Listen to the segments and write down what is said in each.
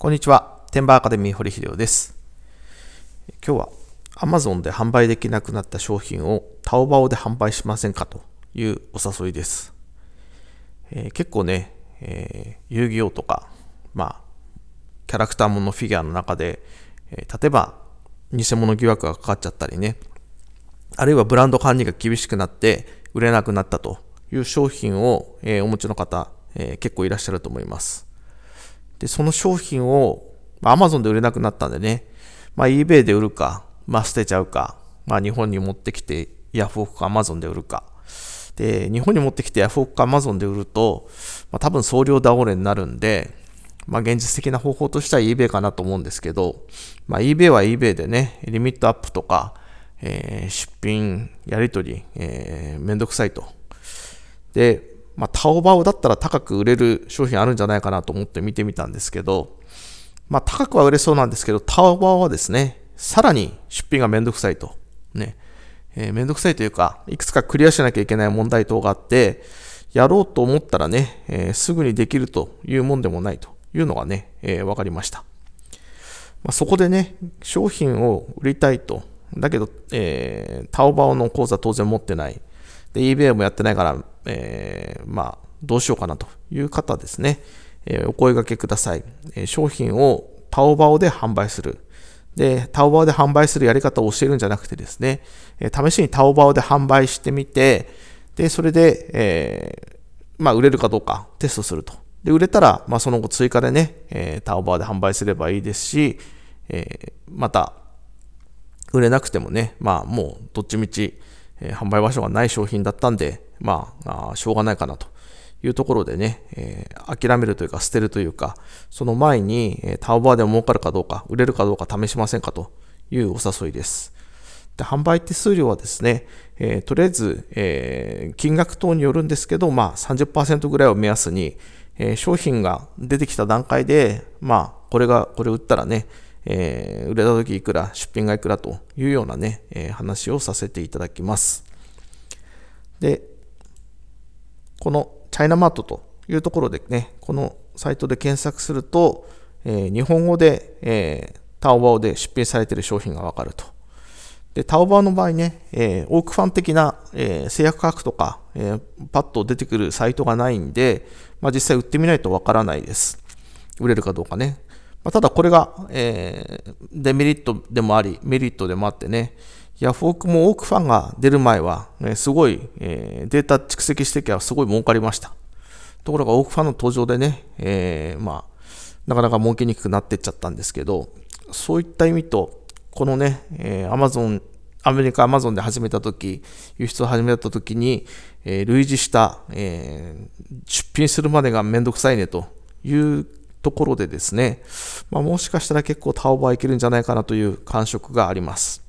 こんにちは。テンバーアカデミー堀秀夫です。今日は Amazon で販売できなくなった商品をタオバオで販売しませんかというお誘いです。えー、結構ね、えー、遊戯王とか、まあ、キャラクターものフィギュアの中で、えー、例えば偽物疑惑がかかっちゃったりね、あるいはブランド管理が厳しくなって売れなくなったという商品を、えお持ちの方、え結構いらっしゃると思います。で、その商品を、アマ Amazon で売れなくなったんでね、まあ、eBay で売るか、まあ、捨てちゃうか、まあ、日本に持ってきて、ヤフオクか Amazon で売るか。で、日本に持ってきてヤフオクか Amazon で売ると、まあ、多分送料倒れになるんで、まあ、現実的な方法としては eBay かなと思うんですけど、まあ、eBay は eBay でね、リミットアップとか、えー、出品、やり取り、えー、めんどくさいと。で、まあ、タオバオだったら高く売れる商品あるんじゃないかなと思って見てみたんですけど、まあ、高くは売れそうなんですけど、タオバオはですね、さらに出品がめんどくさいと。ね。えー、めんどくさいというか、いくつかクリアしなきゃいけない問題等があって、やろうと思ったらね、えー、すぐにできるというもんでもないというのがね、えー、分かりました。まあ、そこでね、商品を売りたいと。だけど、えー、タオバオの口座当然持ってない。で、eBay もやってないから、えー、まあ、どうしようかなという方ですね、えー、お声がけください。えー、商品をタオバオで販売する。で、タオバオで販売するやり方を教えるんじゃなくてですね、え試しにタオバオで販売してみて、で、それで、えまあ、売れるかどうかテストすると。で、売れたら、まあ、その後追加でね、えタオバオで販売すればいいですし、えまた、売れなくてもね、まあ、もう、どっちみち、えー、販売場所がない商品だったんで、まあ、あしょうがないかなというところでね、えー、諦めるというか捨てるというか、その前に、えー、タオバーで儲かるかどうか、売れるかどうか試しませんかというお誘いです。で販売手数料はですね、えー、とりあえず、えー、金額等によるんですけど、まあ30%ぐらいを目安に、えー、商品が出てきた段階で、まあこれが、これ売ったらね、えー、売れた時いくら、出品がいくらというようなね、えー、話をさせていただきます。で、このチャイナマートというところでね、このサイトで検索すると、えー、日本語で、えー、タオバオで出品されている商品がわかると。で、タオバオの場合ね、えー、オークファン的な、えー、制約価格とか、えー、パッと出てくるサイトがないんで、まあ、実際売ってみないとわからないです。売れるかどうかね。ただこれが、えー、デメリットでもあり、メリットでもあってね、ヤフオクも多くファンが出る前は、ね、すごい、えー、データ蓄積してきゃすごい儲かりました。ところが多くファンの登場でね、えー、まあ、なかなか儲けにくくなってっちゃったんですけど、そういった意味と、このね、えー、Amazon、アメリカ Amazon で始めたとき、輸出を始めたときに、えー、類似した、えー、出品するまでがめんどくさいねというところでですね、まあ、もしかしたら結構タオバーいけるんじゃないかなという感触があります。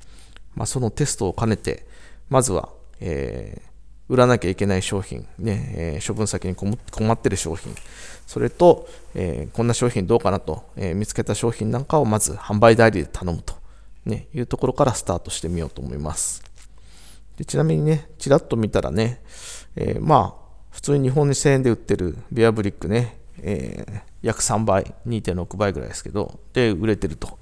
まあ、そのテストを兼ねて、まずは、えー、売らなきゃいけない商品、ねえー、処分先に困ってる商品、それと、えー、こんな商品どうかなと、え見つけた商品なんかをまず販売代理で頼むと、ね、いうところからスタートしてみようと思います。でちなみにね、ちらっと見たらね、えまあ、普通に日本に1000円で売ってるベアブリックね、えー、約3倍、2.6倍ぐらいですけど、で、売れてると。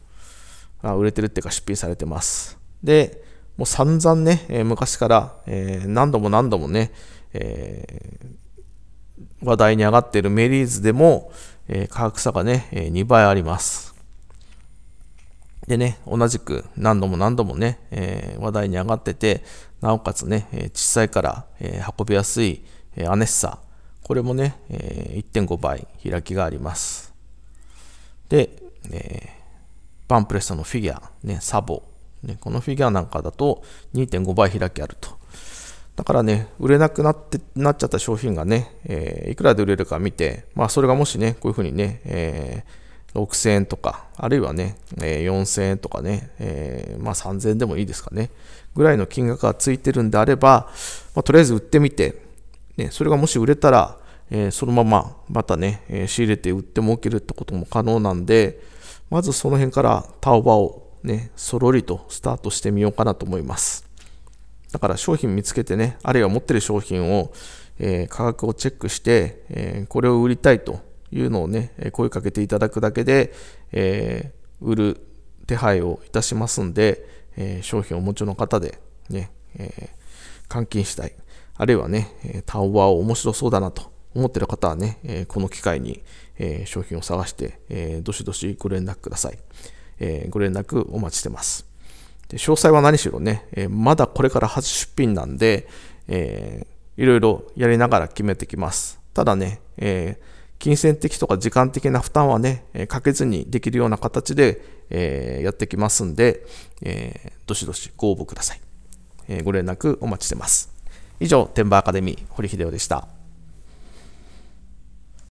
あ売れてるっていうか出品されてます。で、もう散々ね、えー、昔から、えー、何度も何度もね、えー、話題に上がっているメリーズでも、えー、価格差がね、えー、2倍あります。でね、同じく何度も何度もね、えー、話題に上がってて、なおかつね、えー、小さいから、えー、運びやすい、えー、アネッサこれもね、えー、1.5倍開きがあります。で、えー、バンプレストのフィギュア、ね、サボ、ね、このフィギュアなんかだと2.5倍開きあると。だからね、売れなくなってなっちゃった商品がね、えー、いくらで売れるか見て、まあ、それがもしね、こういうふうにね、えー、6000円とか、あるいはね、えー、4000円とかね、えまあ、3000円でもいいですかね、ぐらいの金額がついてるんであれば、まあ、とりあえず売ってみて、ね、それがもし売れたら、えー、そのまままたね、えー、仕入れて売って儲けるってことも可能なんで、まずその辺からタオバをね、そろりとスタートしてみようかなと思います。だから商品見つけてね、あるいは持ってる商品を、えー、価格をチェックして、えこれを売りたいというのをね、声かけていただくだけで、え売る手配をいたしますんで、え商品をお持ちの方でね、え換金したい。あるいはね、タオーオ面白そうだなと思ってる方はね、この機会に、商品を探して、どしどしご連絡ください、ご連絡お待ちしてます。で詳細は何しろね、まだこれから初出品なんで、いろいろやりながら決めてきます。ただね、金銭的とか時間的な負担はね、かけずにできるような形で、やってきますんで、どしどしご応募ください。ご連絡お待ちしてます。以上、天馬アカデミー、堀秀夫でした。